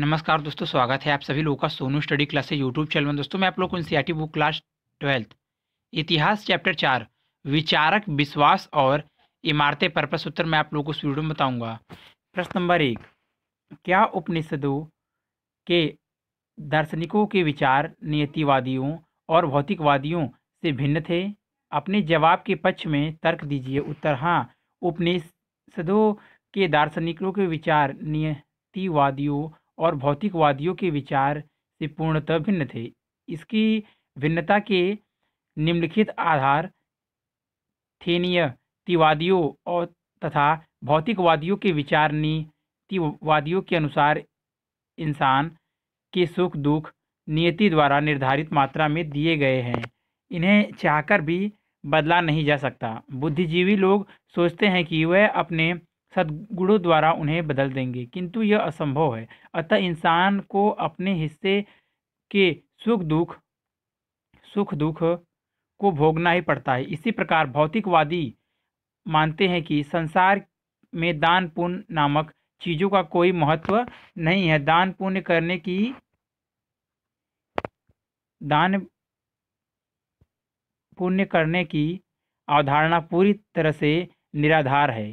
नमस्कार दोस्तों स्वागत है आप सभी लोगों का सोनू स्टडी क्लास से यूट्यूब चैनल में दोस्तों मैं आप लोगों को एन बुक क्लास ट्वेल्थ इतिहास चैप्टर चार विचारक विश्वास और इमारतें पर्पस उत्तर मैं आप लोगों को इस वीडियो में बताऊंगा प्रश्न नंबर एक क्या उपनिषदों के दार्शनिकों के विचार नियतिवादियों और भौतिकवादियों से भिन्न थे अपने जवाब के पक्ष में तर्क दीजिए उत्तर हाँ उपनिषदों के दार्शनिकों के विचार नियतिवादियों और भौतिकवादियों के विचार से पूर्णतः भिन्न थे इसकी भिन्नता के निम्नलिखित आधार थेनियतिवादियों और तथा भौतिकवादियों के विचार नीतिवादियों के अनुसार इंसान के सुख दुख नियति द्वारा निर्धारित मात्रा में दिए गए हैं इन्हें चाहकर भी बदला नहीं जा सकता बुद्धिजीवी लोग सोचते हैं कि वह अपने सद्गुणों द्वारा उन्हें बदल देंगे किंतु यह असंभव है अतः इंसान को अपने हिस्से के सुख दुख सुख दुख को भोगना ही पड़ता है इसी प्रकार भौतिकवादी मानते हैं कि संसार में दान पुण्य नामक चीज़ों का कोई महत्व नहीं है दान पुण्य करने की दान पुण्य करने की अवधारणा पूरी तरह से निराधार है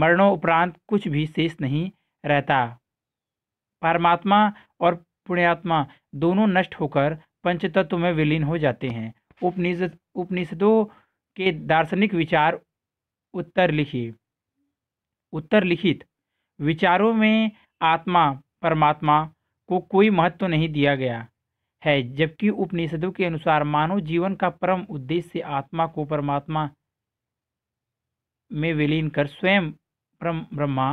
मरणोपरांत कुछ भी शेष नहीं रहता परमात्मा और पुण्यात्मा दोनों नष्ट होकर पंचतत्व में विलीन हो जाते हैं उपनिषद उपनिषदों के दार्शनिक विचार उत्तर लिखिए उत्तर लिखित विचारों में आत्मा परमात्मा को कोई महत्व तो नहीं दिया गया है जबकि उपनिषदों के अनुसार मानव जीवन का परम उद्देश्य आत्मा को परमात्मा में विलीन कर स्वयं ब्रह्मा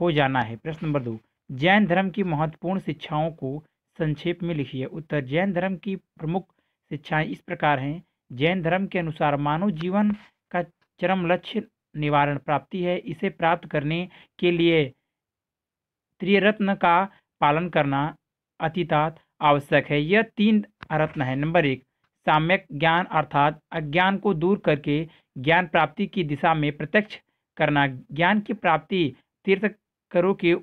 हो जाना है प्रश्न नंबर दो जैन धर्म की महत्वपूर्ण शिक्षाओं को संक्षेप में लिखिए उत्तर जैन धर्म की प्रमुख शिक्षाएं इस प्रकार हैं जैन धर्म के अनुसार मानव जीवन का चरम लक्ष्य निवारण प्राप्ति है इसे प्राप्त करने के लिए त्रियरत्न का पालन करना अतितात आवश्यक है यह तीन रत्न है नंबर एक साम्यक ज्ञान अर्थात अज्ञान को दूर करके ज्ञान प्राप्ति की दिशा में प्रत्यक्ष करना ज्ञान की प्राप्ति तीर्थकरों के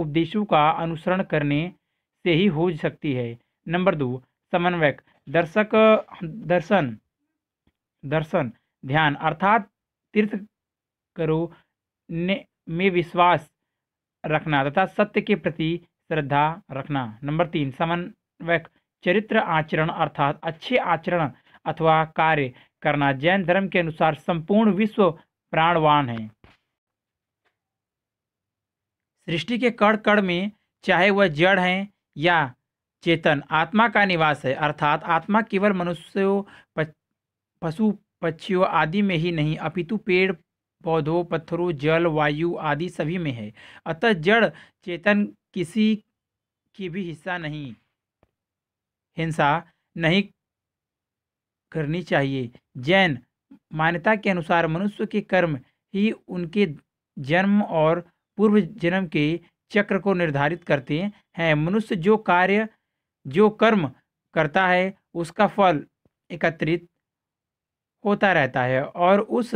उपदेशों का अनुसरण करने से ही हो सकती है नंबर दो समन्वयक दर्शक दर्शन दर्शन ध्यान अर्थात करो ने में विश्वास रखना तथा सत्य के प्रति श्रद्धा रखना नंबर तीन समन्वयक चरित्र आचरण अर्थात अच्छे आचरण अथवा कार्य करना जैन धर्म के अनुसार संपूर्ण विश्व प्राणवान है सृष्टि के कण कण में चाहे वह जड़ हैं या चेतन आत्मा का निवास है अर्थात आत्मा केवल मनुष्यों पशु पक्षियों आदि में ही नहीं अपितु पेड़ पौधों पत्थरों जल वायु आदि सभी में है अतः जड़ चेतन किसी की भी हिस्सा नहीं हिंसा नहीं करनी चाहिए जैन मान्यता के अनुसार मनुष्य के कर्म ही उनके जन्म और पूर्व जन्म के चक्र को निर्धारित करते हैं मनुष्य जो कार्य जो कर्म करता है उसका फल एकत्रित होता रहता है और उस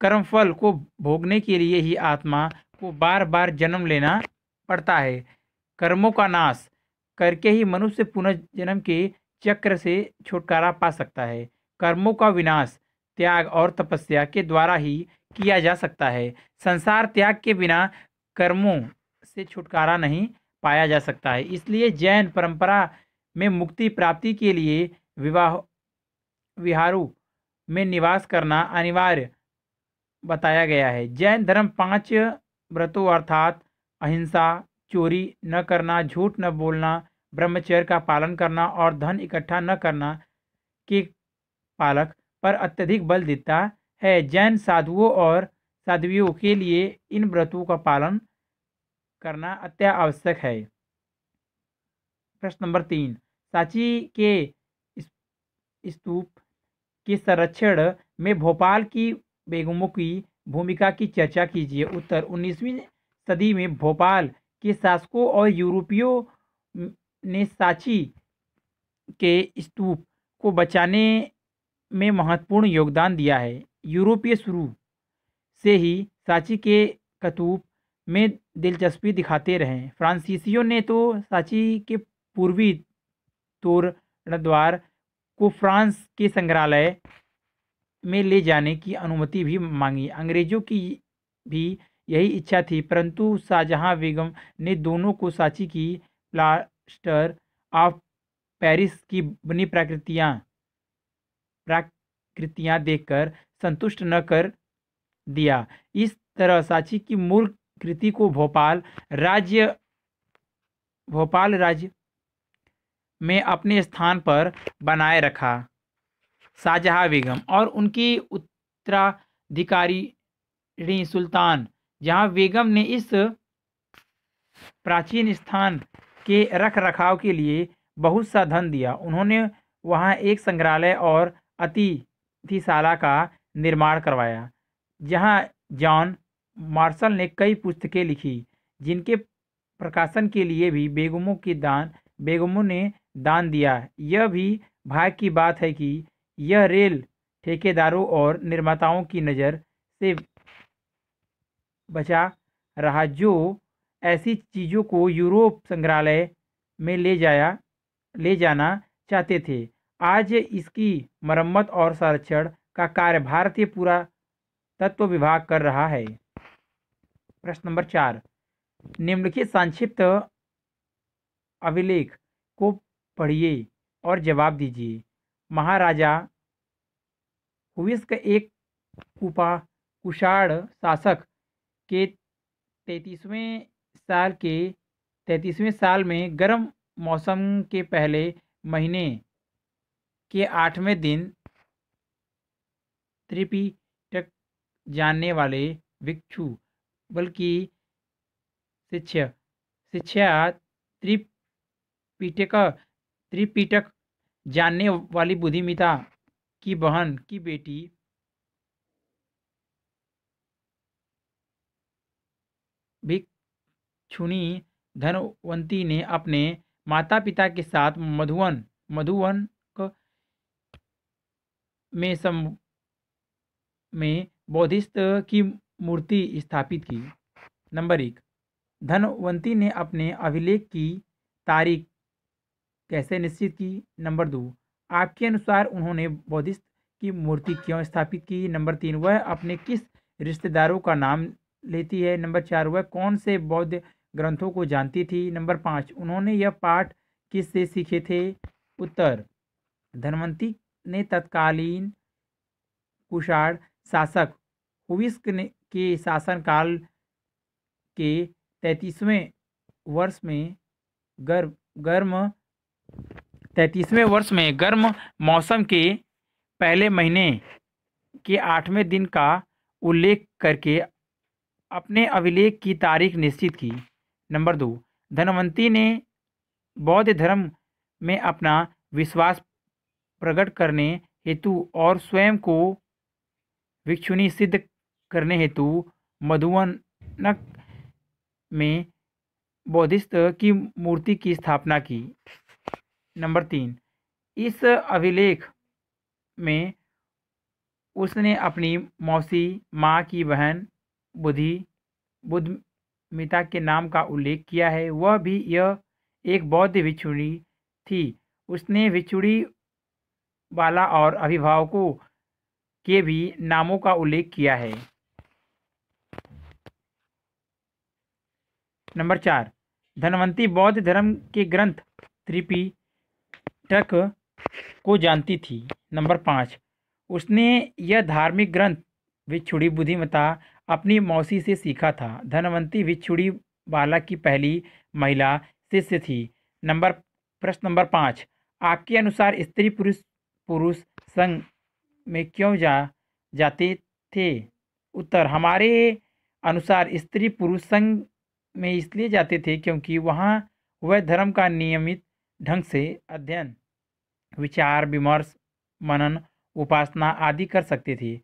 कर्मफल को भोगने के लिए ही आत्मा को बार बार जन्म लेना पड़ता है कर्मों का नाश करके ही मनुष्य पुनर्जन्म के चक्र से छुटकारा पा सकता है कर्मों का विनाश त्याग और तपस्या के द्वारा ही किया जा सकता है संसार त्याग के बिना कर्मों से छुटकारा नहीं पाया जा सकता है इसलिए जैन परंपरा में मुक्ति प्राप्ति के लिए विवाह विहारों में निवास करना अनिवार्य बताया गया है जैन धर्म पांच व्रतों अर्थात अहिंसा चोरी न करना झूठ न बोलना ब्रह्मचर्य का पालन करना और धन इकट्ठा न करना के पालक पर अत्यधिक बल देता है जैन साधुओं और साध्वियों के लिए इन व्रतों का पालन करना अत्यावश्यक है प्रश्न नंबर तीन सांची के स्तूप के संरक्षण में भोपाल की बेगमों की भूमिका की चर्चा कीजिए उत्तर 19वीं सदी में भोपाल के शासकों और यूरोपियों ने सांची के स्तूप को बचाने में महत्वपूर्ण योगदान दिया है यूरोपीय शुरू से ही साची के कतूब में दिलचस्पी दिखाते रहे फ्रांसीसियों ने तो साची के पूर्वी तोरण द्वार को फ्रांस के संग्रहालय में ले जाने की अनुमति भी मांगी अंग्रेजों की भी यही इच्छा थी परंतु शाहजहां बेगम ने दोनों को साची की प्लास्टर ऑफ पेरिस की बनी प्रकृतियाँ प्राकृतियां देखकर संतुष्ट न कर दिया इस तरह साची की मूल कृति को भोपाल राज्य भोपाल राज्य में अपने स्थान पर बनाए रखा शाहजहाँ बेगम और उनकी उत्तराधिकारी सुल्तान जहाँ बेगम ने इस प्राचीन स्थान के रख रखाव के लिए बहुत सा धन दिया उन्होंने वहाँ एक संग्रहालय और अतिथिशाला का निर्माण करवाया जहां जॉन मार्शल ने कई पुस्तकें लिखी जिनके प्रकाशन के लिए भी बेगमों के दान बेगमों ने दान दिया यह भी भाग की बात है कि यह रेल ठेकेदारों और निर्माताओं की नज़र से बचा रहा जो ऐसी चीज़ों को यूरोप संग्रहालय में ले जाया ले जाना चाहते थे आज इसकी मरम्मत और संरक्षण का कार्य भारतीय तत्व विभाग कर रहा है प्रश्न नंबर चार निम्नलिखित संक्षिप्त अभिलेख को पढ़िए और जवाब दीजिए महाराजा हुविस्क एक उपा कुषाण शासक के तैतीसवें साल के तैतीसवें साल में गर्म मौसम के पहले महीने के आठवें दिन त्रिपिटक जानने वाले भिक्षु बल्कि शिक्षा शिक्षा त्रिपिटक त्रिपिटक जानने वाली बुद्धिमिता की बहन की बेटी भिक्षुणी धनवंती ने अपने माता पिता के साथ मधुवन मधुवन में सम में बौद्धिस्ट की मूर्ति स्थापित की नंबर एक धनवंती ने अपने अभिलेख की तारीख कैसे निश्चित की नंबर दो आपके अनुसार उन्होंने बौद्धिस्ट की मूर्ति क्यों स्थापित की नंबर तीन वह अपने किस रिश्तेदारों का नाम लेती है नंबर चार वह कौन से बौद्ध ग्रंथों को जानती थी नंबर पाँच उन्होंने यह पाठ किस से सीखे थे उत्तर धनवंती ने तत्कालीन कुषाण शासक हुविस्क के शासनकाल के तैतीसवें वर्ष में गर्म गर्म तैतीसवें वर्ष में गर्म मौसम के पहले महीने के आठवें दिन का उल्लेख करके अपने अभिलेख की तारीख निश्चित की नंबर दो धनवंती ने बौद्ध धर्म में अपना विश्वास प्रकट करने हेतु और स्वयं को विक्षुणी सिद्ध करने हेतु मधुवनक में बौद्धिस्त की मूर्ति की स्थापना की नंबर तीन इस अभिलेख में उसने अपनी मौसी माँ की बहन बुद्धि बुद्धमिता के नाम का उल्लेख किया है वह भी यह एक बौद्ध भिक्षुणी थी उसने भिक्षुड़ी वाला और अभिभावकों के भी नामों का उल्लेख किया है नंबर चार धनवंती बौद्ध धर्म के ग्रंथ टक को जानती थी नंबर पाँच उसने यह धार्मिक ग्रंथ विच्छुड़ी बुद्धिमता अपनी मौसी से सीखा था धनवंती विच्छुड़ी बाला की पहली महिला शिष्य थी नंबर प्रश्न नंबर पाँच आपके अनुसार स्त्री पुरुष पुरुष संग में क्यों जा जाते थे उत्तर हमारे अनुसार स्त्री पुरुष संग में इसलिए जाते थे क्योंकि वहाँ वह धर्म का नियमित ढंग से अध्ययन विचार विमर्श मनन उपासना आदि कर सकते थे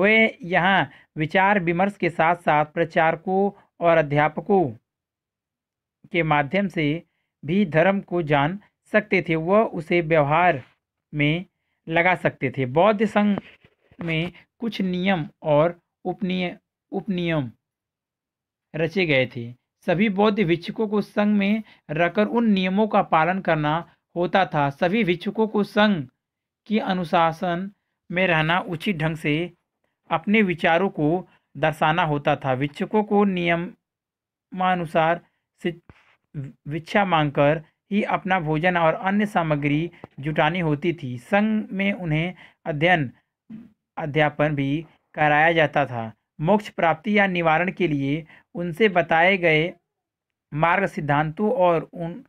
वे यहाँ विचार विमर्श के साथ साथ प्रचारकों और अध्यापकों के माध्यम से भी धर्म को जान सकते थे वह उसे व्यवहार में लगा सकते थे बौद्ध संघ में कुछ नियम और उपनिय उपनियम रचे गए थे सभी बौद्ध भिक्षुकों को संघ में रहकर उन नियमों का पालन करना होता था सभी भिक्षुकों को संघ की अनुशासन में रहना उचित ढंग से अपने विचारों को दर्शाना होता था भिक्षुकों को नियमानुसार शिक्षा मांगकर ही अपना भोजन और अन्य सामग्री जुटानी होती थी संघ में उन्हें अध्ययन अध्यापन भी कराया जाता था मोक्ष प्राप्ति या निवारण के लिए उनसे बताए गए मार्ग सिद्धांतों और उन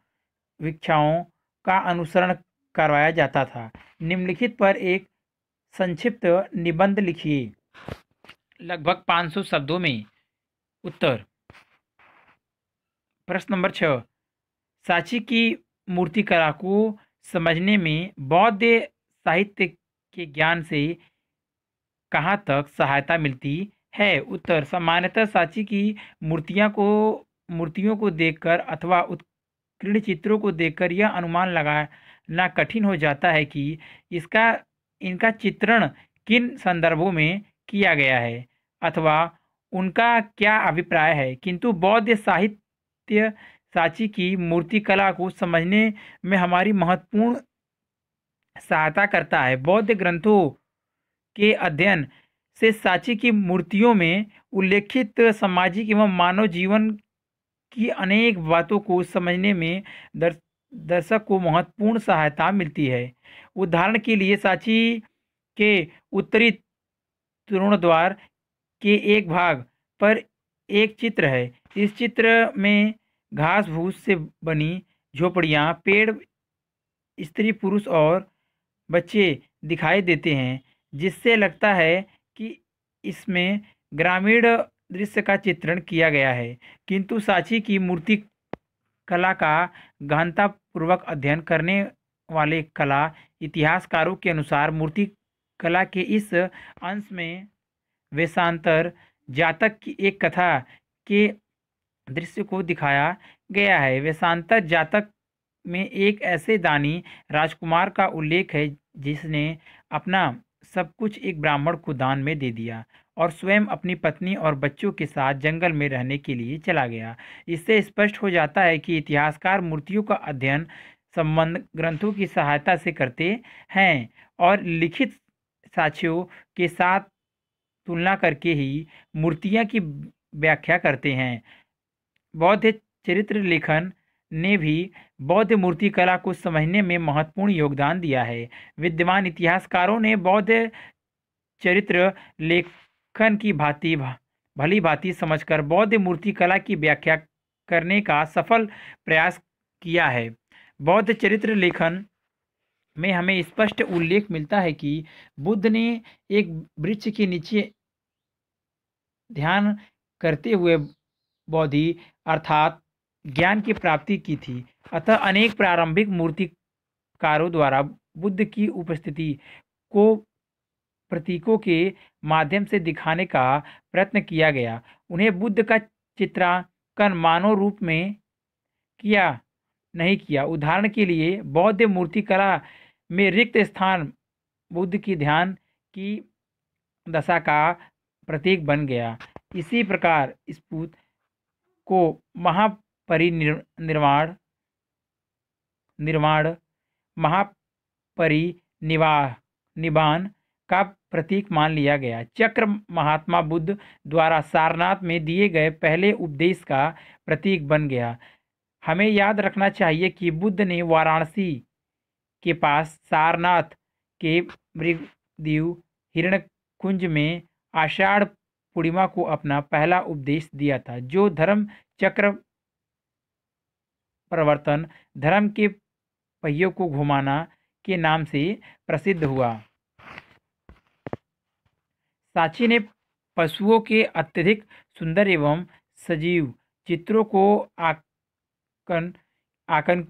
विक्षाओं का अनुसरण करवाया जाता था निम्नलिखित पर एक संक्षिप्त निबंध लिखिए लगभग 500 शब्दों में उत्तर प्रश्न नंबर छः साची की मूर्तिकला को समझने में बौद्ध साहित्य के ज्ञान से कहाँ तक सहायता मिलती है उत्तर सामान्यतः साची की मूर्तियाँ को मूर्तियों को देखकर अथवा उत्कीर्ण चित्रों को देखकर यह अनुमान लगाना कठिन हो जाता है कि इसका इनका चित्रण किन संदर्भों में किया गया है अथवा उनका क्या अभिप्राय है किंतु बौद्ध साहित्य साची की मूर्तिकला को समझने में हमारी महत्वपूर्ण सहायता करता है बौद्ध ग्रंथों के अध्ययन से सांची की मूर्तियों में उल्लेखित सामाजिक एवं मानव जीवन की अनेक बातों को समझने में दर्शक को महत्वपूर्ण सहायता मिलती है उदाहरण के लिए साची के उत्तरी द्वार के एक भाग पर एक चित्र है इस चित्र में घास भूस से बनी झोपड़ियाँ पेड़ स्त्री पुरुष और बच्चे दिखाई देते हैं जिससे लगता है कि इसमें ग्रामीण दृश्य का चित्रण किया गया है किंतु साची की मूर्ति कला का पूर्वक अध्ययन करने वाले कला इतिहासकारों के अनुसार मूर्ति कला के इस अंश में वेशांतर जातक की एक कथा के दृश्य को दिखाया गया है वेशांतर जातक में एक ऐसे दानी राजकुमार का उल्लेख है जिसने अपना सब कुछ एक ब्राह्मण को दान में दे दिया और स्वयं अपनी पत्नी और बच्चों के साथ जंगल में रहने के लिए चला गया इससे स्पष्ट हो जाता है कि इतिहासकार मूर्तियों का अध्ययन संबंध ग्रंथों की सहायता से करते हैं और लिखित साक्ष्यों के साथ तुलना करके ही मूर्तियाँ की व्याख्या करते हैं बौद्ध चरित्र लेखन ने भी बौद्ध मूर्तिकला को समझने में महत्वपूर्ण योगदान दिया है विद्यमान इतिहासकारों ने बौद्ध चरित्र लेखन की भांति भली भांति समझकर बौद्ध मूर्तिकला की व्याख्या करने का सफल प्रयास किया है बौद्ध चरित्र लेखन में हमें स्पष्ट उल्लेख मिलता है कि बुद्ध ने एक वृक्ष के नीचे ध्यान करते हुए बौद्धि अर्थात ज्ञान की प्राप्ति की थी अतः अनेक प्रारंभिक मूर्तिकारों द्वारा बुद्ध की उपस्थिति को प्रतीकों के माध्यम से दिखाने का प्रयत्न किया गया उन्हें बुद्ध का चित्रांकन मानव रूप में किया नहीं किया उदाहरण के लिए बौद्ध मूर्तिकला में रिक्त स्थान बुद्ध की ध्यान की दशा का प्रतीक बन गया इसी प्रकार स्पूत को महापरिनिर्माण निर्माण महापरिनिवाह निबान का प्रतीक मान लिया गया चक्र महात्मा बुद्ध द्वारा सारनाथ में दिए गए पहले उपदेश का प्रतीक बन गया हमें याद रखना चाहिए कि बुद्ध ने वाराणसी के पास सारनाथ के मृगदीव हिरण कुंज में आषाढ़ पूर्णिमा को अपना पहला उपदेश दिया था जो धर्म चक्र प्रवर्तन धर्म के पहियों को घुमाना के नाम से प्रसिद्ध हुआ साची ने पशुओं के अत्यधिक सुंदर एवं सजीव चित्रों को आकन आकन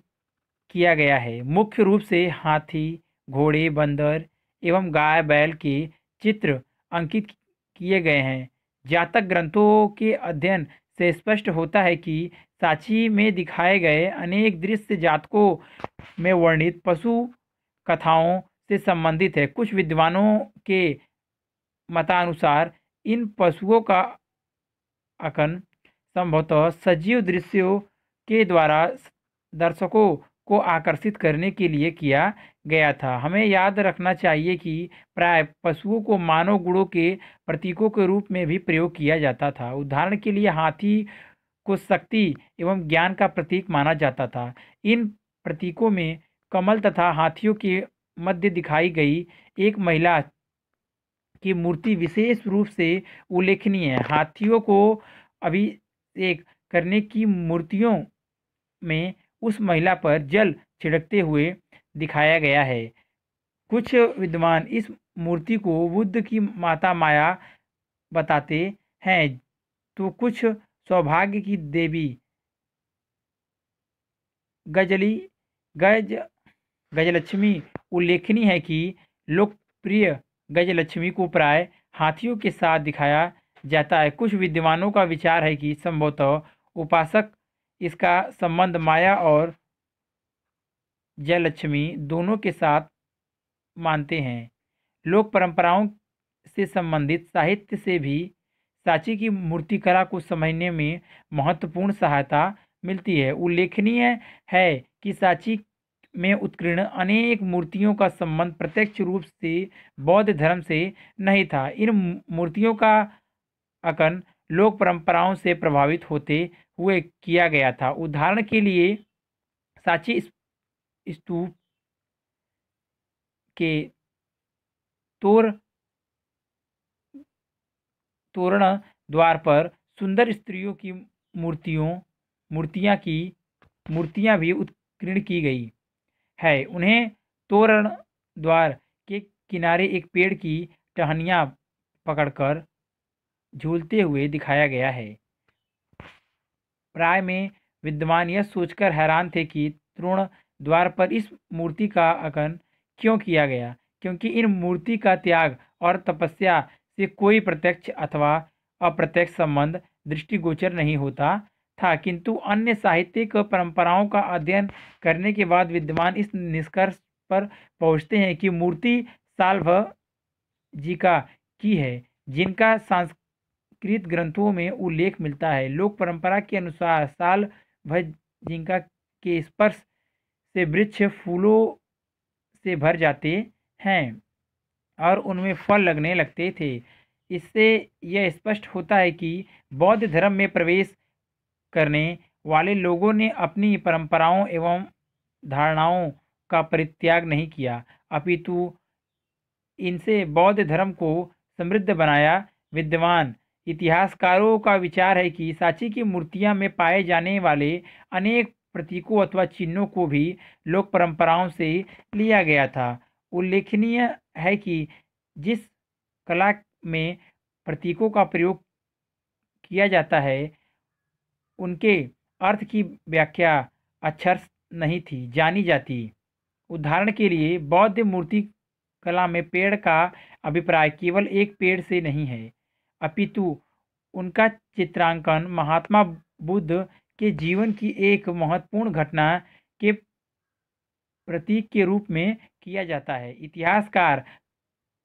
किया गया है मुख्य रूप से हाथी घोड़े बंदर एवं गाय बैल के चित्र अंकित किए गए हैं जातक ग्रंथों के अध्ययन से स्पष्ट होता है कि साची में दिखाए गए अनेक दृश्य जातकों में वर्णित पशु कथाओं से संबंधित है कुछ विद्वानों के मतानुसार इन पशुओं का अकन संभवतः सजीव दृश्यों के द्वारा दर्शकों को आकर्षित करने के लिए किया गया था हमें याद रखना चाहिए कि प्राय पशुओं को मानव गुणों के प्रतीकों के रूप में भी प्रयोग किया जाता था उदाहरण के लिए हाथी को शक्ति एवं ज्ञान का प्रतीक माना जाता था इन प्रतीकों में कमल तथा हाथियों के मध्य दिखाई गई एक महिला की मूर्ति विशेष रूप से उल्लेखनीय है हाथियों को अभी एक करने की मूर्तियों में उस महिला पर जल छिड़कते हुए दिखाया गया है कुछ विद्वान इस मूर्ति को बुद्ध की माता माया बताते हैं तो कुछ सौभाग्य की देवी गजली गज गजलक्ष्मी उल्लेखनीय है कि लोकप्रिय गजलक्ष्मी को प्राय हाथियों के साथ दिखाया जाता है कुछ विद्वानों का विचार है कि संभवतः उपासक इसका संबंध माया और जयलक्ष्मी दोनों के साथ मानते हैं लोक परंपराओं से संबंधित साहित्य से भी साची की मूर्तिकला को समझने में महत्वपूर्ण सहायता मिलती है उल्लेखनीय है कि साची में उत्कीर्ण अनेक मूर्तियों का संबंध प्रत्यक्ष रूप से बौद्ध धर्म से नहीं था इन मूर्तियों का अकन लोक परंपराओं से प्रभावित होते हुए किया गया था उदाहरण के लिए साची स्तूप के तोर तोरण द्वार पर सुंदर स्त्रियों की मूर्तियों मूर्तियां की मूर्तियां भी उत्कीर्ण की गई है उन्हें तोरण द्वार के किनारे एक पेड़ की टहनियाँ पकड़कर झूलते हुए दिखाया गया है प्राय में विद्वान यह सोचकर हैरान थे कि तृण द्वार पर इस मूर्ति का अकन क्यों किया गया क्योंकि इन मूर्ति का त्याग और तपस्या से कोई प्रत्यक्ष अथवा अप्रत्यक्ष संबंध दृष्टिगोचर नहीं होता था किंतु अन्य साहित्यिक परंपराओं का अध्ययन करने के बाद विद्वान इस निष्कर्ष पर पहुंचते हैं कि मूर्ति साल्भ जी का की है जिनका संस्कृत ग्रंथों में उल्लेख मिलता है लोक परंपरा के अनुसार साल भजिंका के स्पर्श से वृक्ष फूलों से भर जाते हैं और उनमें फल लगने लगते थे इससे यह स्पष्ट होता है कि बौद्ध धर्म में प्रवेश करने वाले लोगों ने अपनी परंपराओं एवं धारणाओं का परित्याग नहीं किया अपितु इनसे बौद्ध धर्म को समृद्ध बनाया विद्वान इतिहासकारों का विचार है कि साची की मूर्तियां में पाए जाने वाले अनेक प्रतीकों अथवा चिन्हों को भी लोक परंपराओं से लिया गया था उल्लेखनीय है कि जिस कला में प्रतीकों का प्रयोग किया जाता है उनके अर्थ की व्याख्या अक्षर नहीं थी जानी जाती उदाहरण के लिए बौद्ध मूर्ति कला में पेड़ का अभिप्राय केवल एक पेड़ से नहीं है अपितु उनका चित्रांकन महात्मा बुद्ध के जीवन की एक महत्वपूर्ण घटना के प्रतीक के रूप में किया जाता है इतिहासकार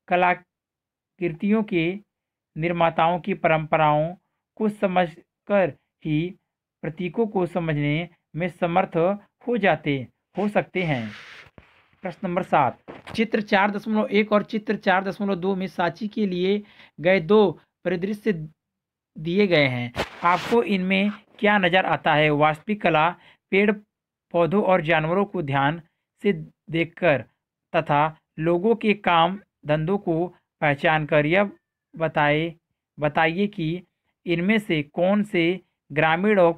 कलाकृतियों के निर्माताओं की परंपराओं को समझकर ही प्रतीकों को समझने में समर्थ हो जाते हो सकते हैं प्रश्न नंबर सात चित्र चार दशमलव एक और चित्र चार दशमलव दो में साची के लिए गए दो परिदृश्य दिए गए हैं आपको इनमें क्या नज़र आता है वास्तविक कला पेड़ पौधों और जानवरों को ध्यान से देखकर तथा लोगों के काम धंधों को पहचान कर यह बताए बताइए कि इनमें से कौन से ग्रामीण और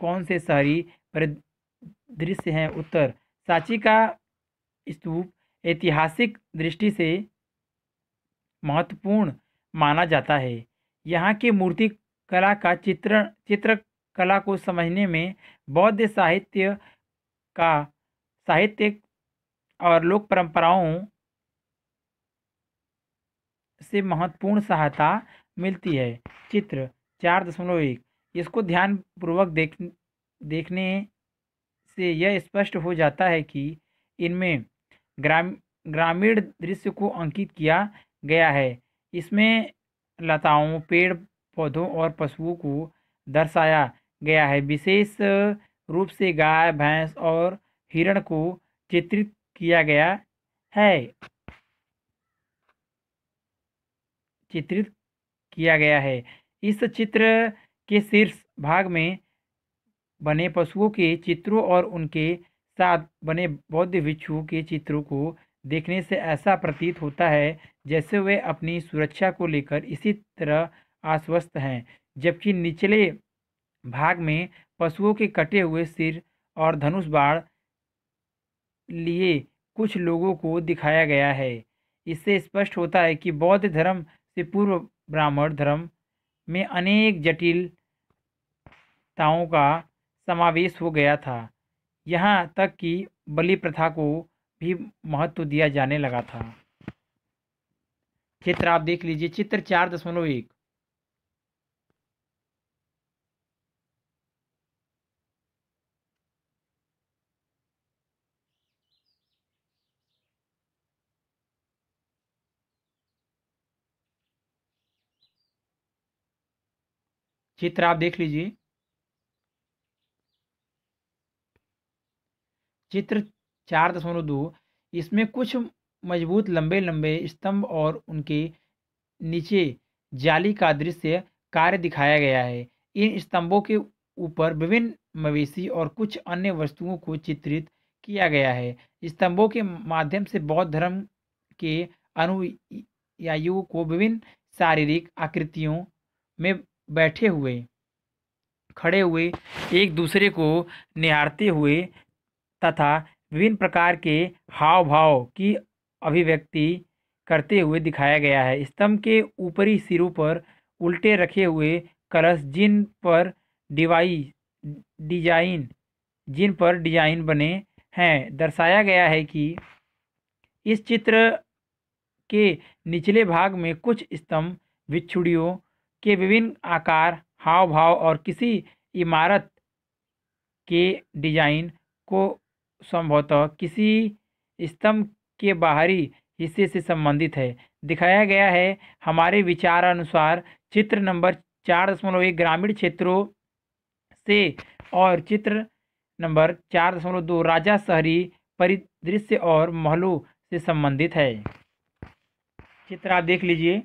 कौन से शहरी परिदृश्य हैं उत्तर सांची का स्तूप ऐतिहासिक दृष्टि से महत्वपूर्ण माना जाता है यहाँ के मूर्ति कला का चित्रण चित्र कला को समझने में बौद्ध साहित्य का साहित्य और लोक परंपराओं से महत्वपूर्ण सहायता मिलती है चित्र चार दशमलव एक इसको ध्यानपूर्वक देख देखने से यह स्पष्ट हो जाता है कि इनमें ग्राम ग्रामीण दृश्य को अंकित किया गया है इसमें लताओं पेड़ पौधों और पशुओं को दर्शाया गया है विशेष रूप से गाय भैंस और हिरण को चित्रित किया गया है चित्रित किया गया है इस चित्र के शीर्ष भाग में बने पशुओं के चित्रों और उनके साथ बने बौद्ध भिक्षुओं के चित्रों को देखने से ऐसा प्रतीत होता है जैसे वे अपनी सुरक्षा को लेकर इसी तरह आश्वस्त हैं जबकि निचले भाग में पशुओं के कटे हुए सिर और धनुष बाढ़ लिए कुछ लोगों को दिखाया गया है इससे स्पष्ट होता है कि बौद्ध धर्म से पूर्व ब्राह्मण धर्म में अनेक जटिलताओं का समावेश हो गया था यहाँ तक कि बलि प्रथा को भी महत्व दिया जाने लगा था चित्र आप देख लीजिए चित्र चार दशमलव एक चित्र आप देख लीजिए चित्र चार दशमलव दो इसमें कुछ मजबूत लंबे लंबे स्तंभ और उनके नीचे जाली का दृश्य कार्य दिखाया गया है इन स्तंभों के ऊपर विभिन्न मवेशी और कुछ अन्य वस्तुओं को चित्रित किया गया है स्तंभों के माध्यम से बौद्ध धर्म के अनुयायियों को विभिन्न शारीरिक आकृतियों में बैठे हुए खड़े हुए एक दूसरे को निहारते हुए तथा विभिन्न प्रकार के हाव भाव की अभिव्यक्ति करते हुए दिखाया गया है स्तंभ के ऊपरी सिरों पर उल्टे रखे हुए कलश जिन पर डिवाई डिजाइन जिन पर डिजाइन बने हैं दर्शाया गया है कि इस चित्र के निचले भाग में कुछ स्तंभ बिछुड़ियों के विभिन्न आकार हाव भाव और किसी इमारत के डिजाइन को संभवतः किसी स्तंभ के बाहरी हिस्से से संबंधित है दिखाया गया है हमारे विचार अनुसार चित्र नंबर चार दशमलव एक ग्रामीण क्षेत्रों से और चित्र नंबर चार दशमलव दो राजा शहरी परिदृश्य और महलों से संबंधित है चित्र आप देख लीजिए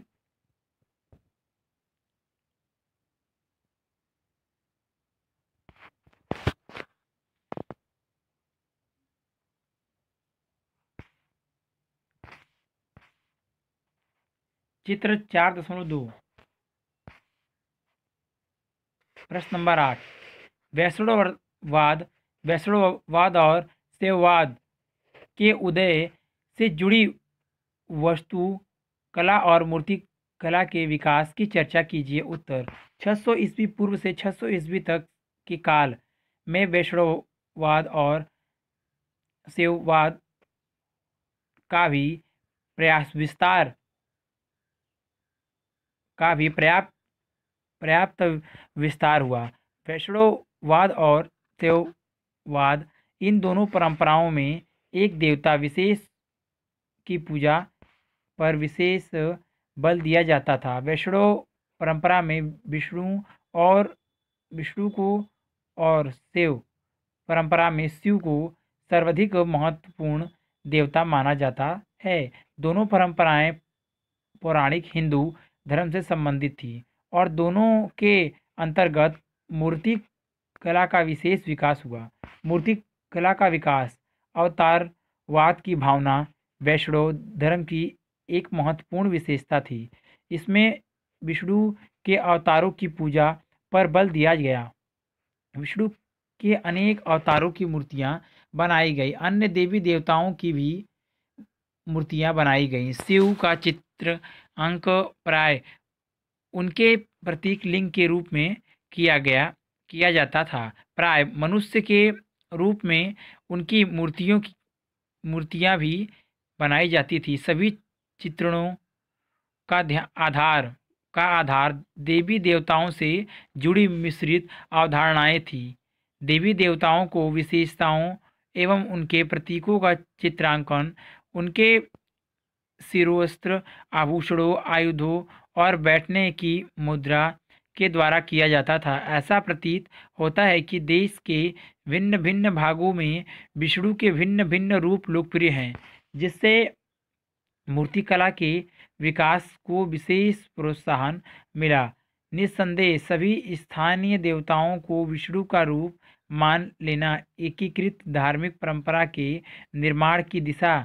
चित्र चार दशमलव दो प्रश्न नंबर आठ वैष्णववाद वैष्णववाद और सेववाद के उदय से जुड़ी वस्तु कला और मूर्ति कला के विकास की चर्चा कीजिए उत्तर 600 सौ ईस्वी पूर्व से 600 सौ ईस्वी तक के काल में वैष्णववाद और सेववाद का भी प्रयास विस्तार का भी पर्याप्त पर्याप्त विस्तार हुआ वैष्णववाद और देववाद इन दोनों परंपराओं में एक देवता विशेष की पूजा पर विशेष बल दिया जाता था वैष्णव परंपरा में विष्णु और विष्णु को और शिव परंपरा में शिव को सर्वाधिक महत्वपूर्ण देवता माना जाता है दोनों परंपराएं पौराणिक हिंदू धर्म से संबंधित थी और दोनों के अंतर्गत मूर्ति कला का विशेष विकास हुआ मूर्ति कला का विकास अवतारवाद की भावना वैष्णव धर्म की एक महत्वपूर्ण विशेषता थी इसमें विष्णु के अवतारों की पूजा पर बल दिया गया विष्णु के अनेक अवतारों की मूर्तियाँ बनाई गई अन्य देवी देवताओं की भी मूर्तियां बनाई गई शिव का चित्र अंक प्राय उनके प्रतीक लिंग के रूप में किया गया किया जाता था प्राय मनुष्य के रूप में उनकी मूर्तियों की मूर्तियाँ भी बनाई जाती थी सभी चित्रणों का आधार का आधार देवी देवताओं से जुड़ी मिश्रित अवधारणाएं थी देवी देवताओं को विशेषताओं एवं उनके प्रतीकों का चित्रांकन उनके सिरोस्त्र आभूषणों आयुधों और बैठने की मुद्रा के द्वारा किया जाता था ऐसा प्रतीत होता है कि देश के भिन्न भिन्न भागों में विष्णु के भिन्न भिन्न रूप लोकप्रिय हैं जिससे मूर्तिकला के विकास को विशेष प्रोत्साहन मिला निस्संदेह सभी स्थानीय देवताओं को विष्णु का रूप मान लेना एकीकृत धार्मिक परंपरा के निर्माण की दिशा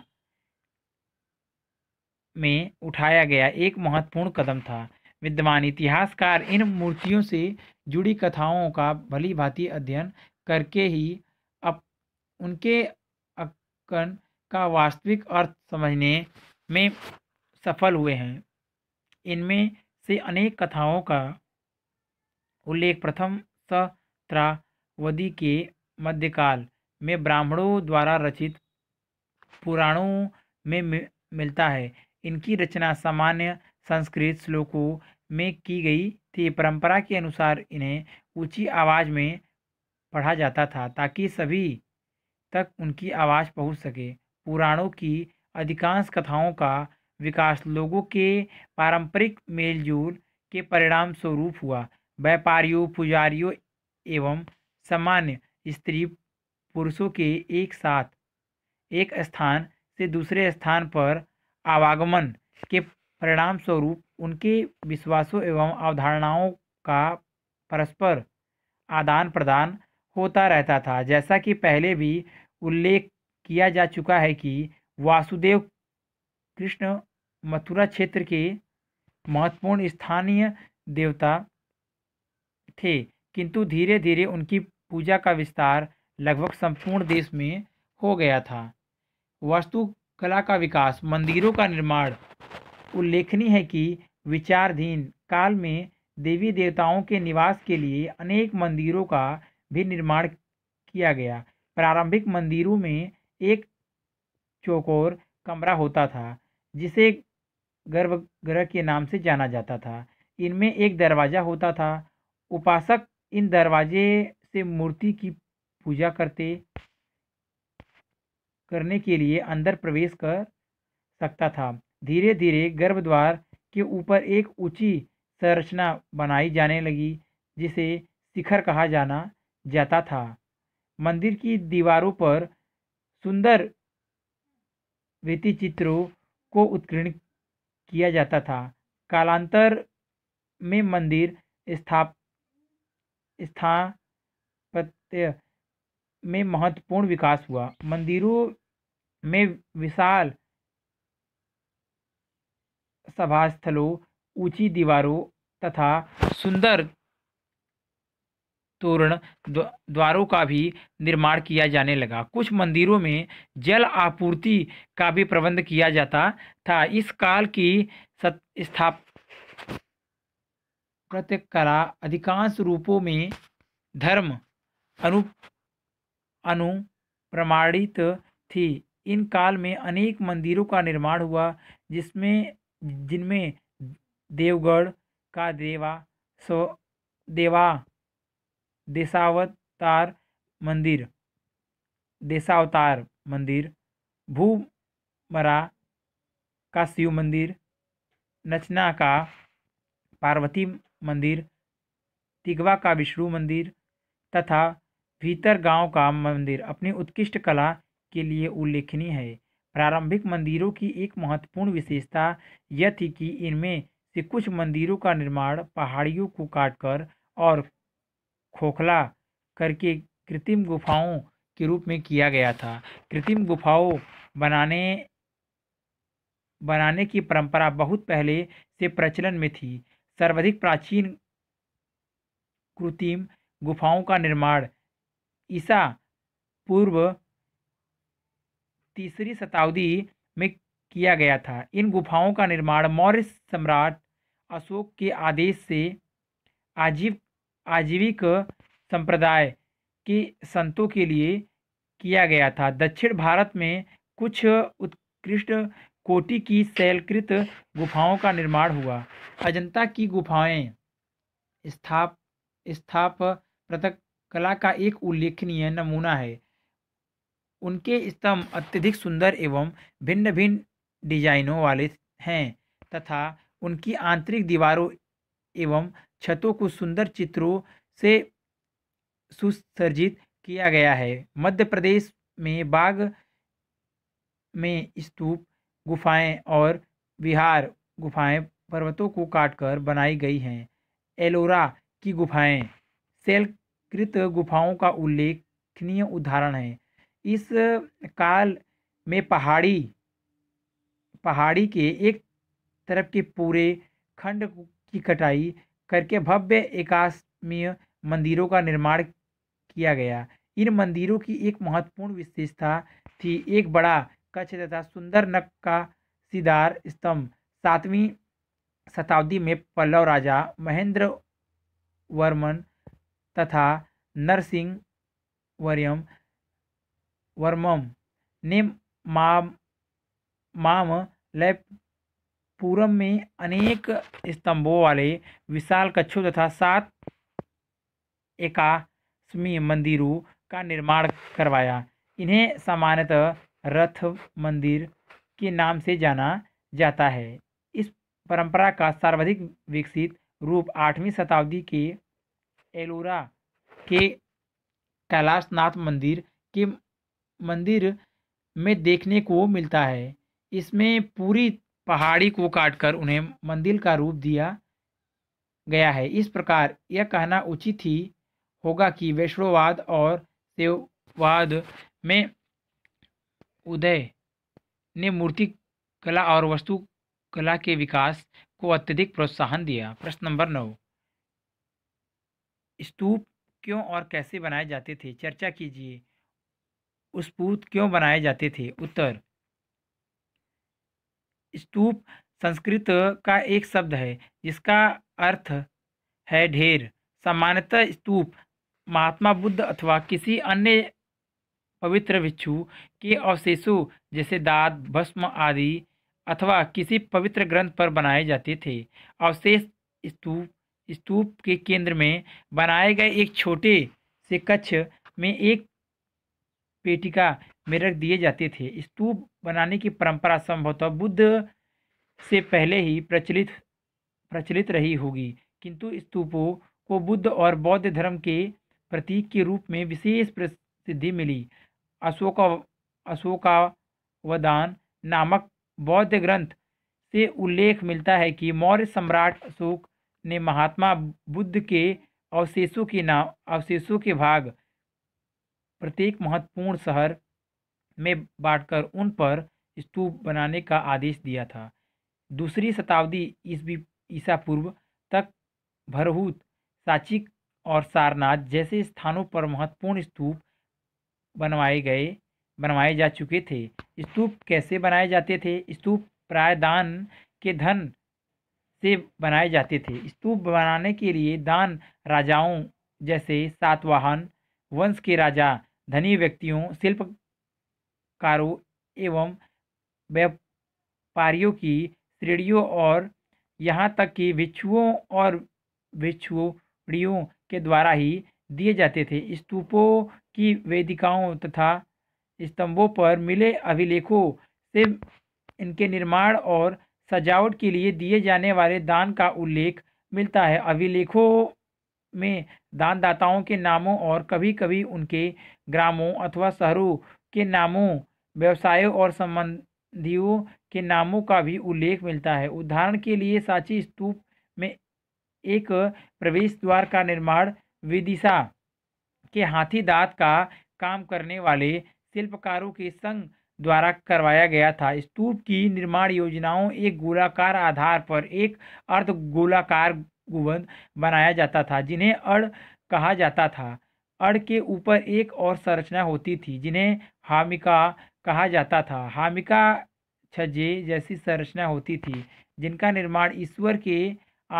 में उठाया गया एक महत्वपूर्ण कदम था विद्वान इतिहासकार इन मूर्तियों से जुड़ी कथाओं का भली भांति अध्ययन करके ही अप उनके अक्कन का वास्तविक अर्थ समझने में सफल हुए हैं इनमें से अनेक कथाओं का उल्लेख प्रथम सत्रावधि के मध्यकाल में ब्राह्मणों द्वारा रचित पुराणों में मिलता है इनकी रचना सामान्य संस्कृत श्लोकों में की गई थी परंपरा के अनुसार इन्हें ऊंची आवाज़ में पढ़ा जाता था ताकि सभी तक उनकी आवाज़ पहुंच सके पुराणों की अधिकांश कथाओं का विकास लोगों के पारंपरिक मेलजोल के परिणाम स्वरूप हुआ व्यापारियों पुजारियों एवं सामान्य स्त्री पुरुषों के एक साथ एक स्थान से दूसरे स्थान पर आवागमन के परिणाम स्वरूप उनके विश्वासों एवं अवधारणाओं का परस्पर आदान प्रदान होता रहता था जैसा कि पहले भी उल्लेख किया जा चुका है कि वासुदेव कृष्ण मथुरा क्षेत्र के महत्वपूर्ण स्थानीय देवता थे किंतु धीरे धीरे उनकी पूजा का विस्तार लगभग संपूर्ण देश में हो गया था वस्तु कला का विकास मंदिरों का निर्माण उल्लेखनीय है कि विचारधीन काल में देवी देवताओं के निवास के लिए अनेक मंदिरों का भी निर्माण किया गया प्रारंभिक मंदिरों में एक चौकोर कमरा होता था जिसे गर्भगृह के नाम से जाना जाता था इनमें एक दरवाज़ा होता था उपासक इन दरवाजे से मूर्ति की पूजा करते करने के लिए अंदर प्रवेश कर सकता था धीरे धीरे गर्भद्वार के ऊपर एक ऊंची संरचना बनाई जाने लगी जिसे शिखर कहा जाना जाता था मंदिर की दीवारों पर सुंदर व्यति चित्रों को उत्कीर्ण किया जाता था कालांतर में मंदिर स्थाप स्थापत्य में महत्वपूर्ण विकास हुआ मंदिरों में विशाल सभास्थलों ऊंची दीवारों तथा सुंदर तोरण द्वारों का भी निर्माण किया जाने लगा कुछ मंदिरों में जल आपूर्ति का भी प्रबंध किया जाता था इस काल की स्थापत्य कला अधिकांश रूपों में धर्म अनु अनुप्रमाणित थी इन काल में अनेक मंदिरों का निर्माण हुआ जिसमें जिनमें देवगढ़ का देवा सो देवा देशावतार मंदिर देशावतार मंदिर भूमरा का शिव मंदिर नचना का पार्वती मंदिर तिगवा का विष्णु मंदिर तथा भीतर गांव का मंदिर अपनी उत्कृष्ट कला के लिए उल्लेखनीय है प्रारंभिक मंदिरों की एक महत्वपूर्ण विशेषता यह थी कि इनमें से कुछ मंदिरों का निर्माण पहाड़ियों को काटकर और खोखला करके कृत्रिम गुफाओं के रूप में किया गया था कृत्रिम गुफाओं बनाने बनाने की परंपरा बहुत पहले से प्रचलन में थी सर्वाधिक प्राचीन कृत्रिम गुफाओं का निर्माण ईसा पूर्व तीसरी शताब्दी में किया गया था इन गुफाओं का निर्माण मौर्य सम्राट अशोक के आदेश से आजीव आजीविक संप्रदाय के संतों के लिए किया गया था दक्षिण भारत में कुछ उत्कृष्ट कोटि की शैलकृत गुफाओं का निर्माण हुआ अजंता की गुफाएं स्थाप स्थाप प्रतक कला का एक उल्लेखनीय नमूना है उनके स्तंभ अत्यधिक सुंदर एवं भिन्न भिन्न डिजाइनों वाले हैं तथा उनकी आंतरिक दीवारों एवं छतों को सुंदर चित्रों से सुसर्जित किया गया है मध्य प्रदेश में बाग में स्तूप गुफाएं और विहार गुफाएं पर्वतों को काटकर बनाई गई हैं एलोरा की गुफाएं सेलकृत गुफाओं का उल्लेखनीय उदाहरण है इस काल में पहाड़ी पहाड़ी के एक तरफ के पूरे खंड की कटाई करके भव्य एकाश्मीय मंदिरों का निर्माण किया गया इन मंदिरों की एक महत्वपूर्ण विशेषता थी एक बड़ा कच्छ तथा सुंदर नक का सिदार स्तंभ सातवीं शताब्दी में पल्लव राजा महेंद्र वर्मन तथा नरसिंह वर्यम वर्मम ने माम पूरम में अनेक स्तंभों वाले विशाल कक्षों तथा सात एकाश्मी मंदिरों का निर्माण करवाया इन्हें सामान्यतः रथ मंदिर के नाम से जाना जाता है इस परंपरा का सर्वाधिक विकसित रूप आठवीं शताब्दी के एलोरा के कैलाशनाथ मंदिर के मंदिर में देखने को मिलता है इसमें पूरी पहाड़ी को काटकर उन्हें मंदिर का रूप दिया गया है इस प्रकार यह कहना उचित ही होगा कि वैष्णववाद और देववाद में उदय ने मूर्ति कला और वस्तु कला के विकास को अत्यधिक प्रोत्साहन दिया प्रश्न नंबर नौ स्तूप क्यों और कैसे बनाए जाते थे चर्चा कीजिए स्तूप क्यों बनाए जाते थे उत्तर स्तूप संस्कृत का एक शब्द है जिसका अर्थ है ढेर सामान्यतः स्तूप महात्मा बुद्ध अथवा किसी अन्य पवित्र भिक्षु के अवशेषों जैसे दाद भस्म आदि अथवा किसी पवित्र ग्रंथ पर बनाए जाते थे अवशेष स्तूप स्तूप के केंद्र में बनाए गए एक छोटे से कक्ष में एक पेटिका में रख दिए जाते थे स्तूप बनाने की परंपरा संभवतः बुद्ध से पहले ही प्रचलित प्रचलित रही होगी किंतु स्तूपों को बुद्ध और बौद्ध धर्म के प्रतीक के रूप में विशेष प्रसिद्धि मिली अशोका अशोकावदान नामक बौद्ध ग्रंथ से उल्लेख मिलता है कि मौर्य सम्राट अशोक ने महात्मा बुद्ध के अवशेषों के नाम अवशेषों के भाग प्रत्येक महत्वपूर्ण शहर में बांटकर उन पर स्तूप बनाने का आदेश दिया था दूसरी शताब्दी ईस्वी ईसा पूर्व तक भरहूत साचिक और सारनाथ जैसे स्थानों पर महत्वपूर्ण स्तूप बनवाए गए बनवाए जा चुके थे स्तूप कैसे बनाए जाते थे स्तूप प्राय दान के धन से बनाए जाते थे स्तूप बनाने के लिए दान राजाओं जैसे सातवाहन वंश के राजा धनी व्यक्तियों शिल्पकारों एवं व्यापारियों की श्रेणियों और यहाँ तक कि विच्छुओं और भिक्षुड़ियों के द्वारा ही दिए जाते थे स्तूपों की वेदिकाओं तथा स्तंभों पर मिले अभिलेखों से इनके निर्माण और सजावट के लिए दिए जाने वाले दान का उल्लेख मिलता है अभिलेखों में दानदाताओं के नामों और कभी कभी उनके ग्रामों अथवा शहरों के नामों व्यवसायों और संबंधियों के नामों का भी उल्लेख मिलता है उदाहरण के लिए सांची स्तूप में एक प्रवेश द्वार का निर्माण विदिशा के हाथी दांत का काम करने वाले शिल्पकारों के संघ द्वारा करवाया गया था स्तूप की निर्माण योजनाओं एक गोलाकार आधार पर एक अर्ध गोलाकार गुवन बनाया जाता था जिन्हें अड़ कहा जाता था अड़ के ऊपर एक और संरचना होती थी जिन्हें हामिका कहा जाता था हामिका छज्जे जैसी संरचना होती थी जिनका निर्माण ईश्वर के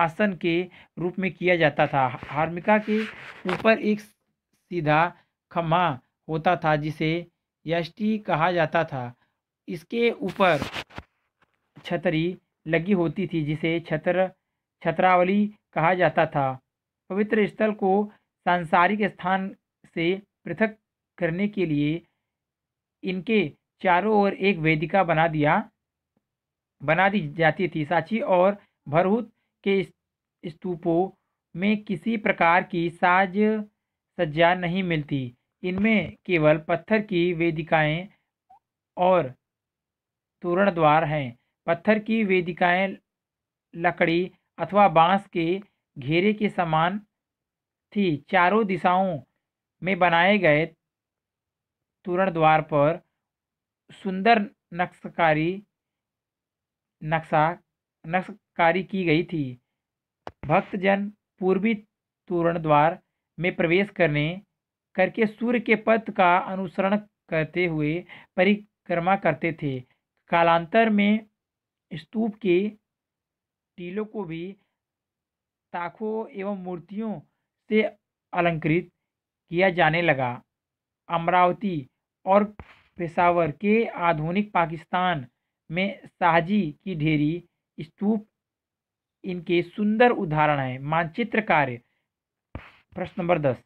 आसन के रूप में किया जाता था हार्मिका के ऊपर एक सीधा खम्मा होता था जिसे यष्टि कहा जाता था इसके ऊपर छतरी लगी होती थी जिसे छत्र छत्रावली कहा जाता था पवित्र स्थल को सांसारिक स्थान से पृथक करने के लिए इनके चारों ओर एक वेदिका बना दिया बना दी जाती थी सांची और भरहूत के स्तूपों में किसी प्रकार की साज सज्जा नहीं मिलती इनमें केवल पत्थर की वेदिकाएं और तोरण द्वार हैं पत्थर की वेदिकाएं लकड़ी अथवा बांस के घेरे के समान थी चारों दिशाओं में बनाए गए तुरण द्वार पर सुंदर नक्शकारी नक्शा नक्शकारी की गई थी भक्तजन पूर्वी तुरण द्वार में प्रवेश करने करके सूर्य के पथ का अनुसरण करते हुए परिक्रमा करते थे कालांतर में स्तूप के कीलों को भी ताखों एवं मूर्तियों से अलंकृत किया जाने लगा अमरावती और पेशावर के आधुनिक पाकिस्तान में शाहजी की ढेरी स्तूप इनके सुंदर उदाहरण हैं मानचित्र कार्य प्रश्न नंबर दस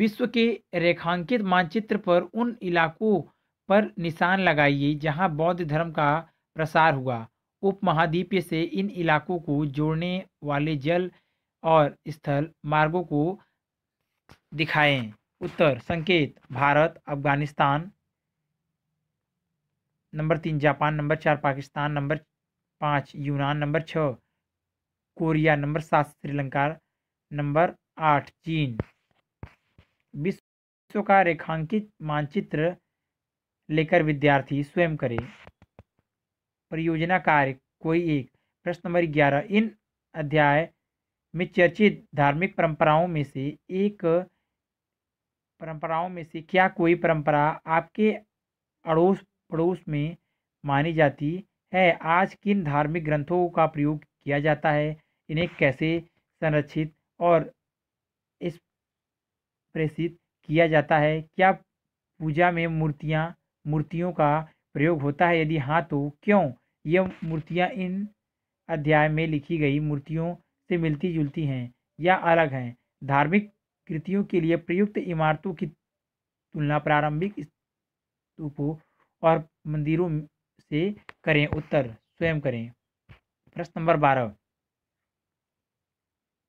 विश्व के रेखांकित मानचित्र पर उन इलाकों पर निशान लगाइए जहां बौद्ध धर्म का प्रसार हुआ उपमहाद्वीप से इन इलाकों को जोड़ने वाले जल और स्थल मार्गों को दिखाएं उत्तर संकेत भारत अफगानिस्तान नंबर तीन जापान नंबर चार पाकिस्तान नंबर पाँच यूनान नंबर छः कोरिया नंबर सात श्रीलंका नंबर आठ चीन विश्व का रेखांकित मानचित्र लेकर विद्यार्थी स्वयं करें परियोजना कार्य कोई एक प्रश्न नंबर ग्यारह इन अध्याय में चर्चित धार्मिक परंपराओं में से एक परंपराओं में से क्या कोई परंपरा आपके अड़ोस पड़ोस में मानी जाती है आज किन धार्मिक ग्रंथों का प्रयोग किया जाता है इन्हें कैसे संरक्षित और इस प्रेषित किया जाता है क्या पूजा में मूर्तियाँ मूर्तियों का प्रयोग होता है यदि हाँ तो क्यों ये मूर्तियाँ इन अध्याय में लिखी गई मूर्तियों से मिलती जुलती हैं या अलग हैं धार्मिक कृतियों के लिए प्रयुक्त इमारतों की तुलना प्रारंभिक स्तूपों और मंदिरों से करें उत्तर स्वयं करें प्रश्न नंबर बारह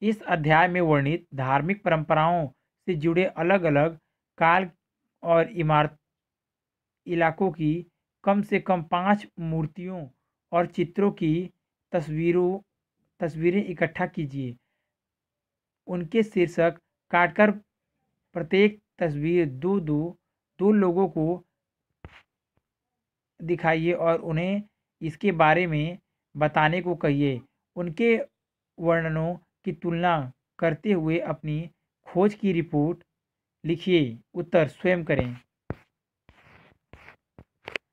इस अध्याय में वर्णित धार्मिक परंपराओं से जुड़े अलग अलग काल और इमारत इलाकों की कम से कम पांच मूर्तियों और चित्रों की तस्वीरों तस्वीरें इकट्ठा कीजिए उनके शीर्षक काटकर प्रत्येक तस्वीर दो दो दो लोगों को दिखाइए और उन्हें इसके बारे में बताने को कहिए उनके वर्णनों की तुलना करते हुए अपनी खोज की रिपोर्ट लिखिए उत्तर स्वयं करें